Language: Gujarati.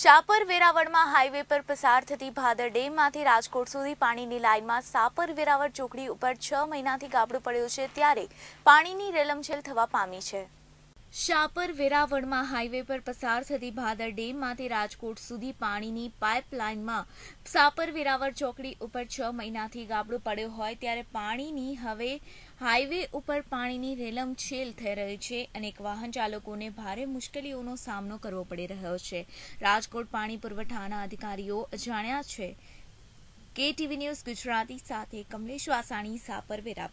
શાપર વેરાવળમાં હાઈવે પર પસાર થતી ભાદર ડેમમાંથી રાજકોટ સુધી પાણીની લાઇનમાં સાપર વેરાવળ ચોકડી ઉપર છ મહિનાથી ગાબડું પડ્યું છે ત્યારે પાણીની રેલમછેલ થવા પામી છે શાપર વેરાવળમાં હાઈવે પર પસાર થતી ભાદર ડેમમાંથી રાજકોટ સુધી પાણીની પાઇપલાઇનમાં સાપર વેરાવળ ચોકડી ઉપર છ મહિનાથી ગાબડું પડ્યો હોય ત્યારે પાણીની હવે હાઈવે ઉપર પાણીની રેલમછેલ થઈ રહી છે અનેક વાહન ચાલકોને ભારે મુશ્કેલીઓનો સામનો કરવો પડી રહ્યો છે રાજકોટ પાણી પુરવઠાના અધિકારીઓ અજાણ્યા છે કેટીવી ન્યૂઝ ગુજરાતી સાથે કમલેશ વાસાણી સાપર વેરાવળ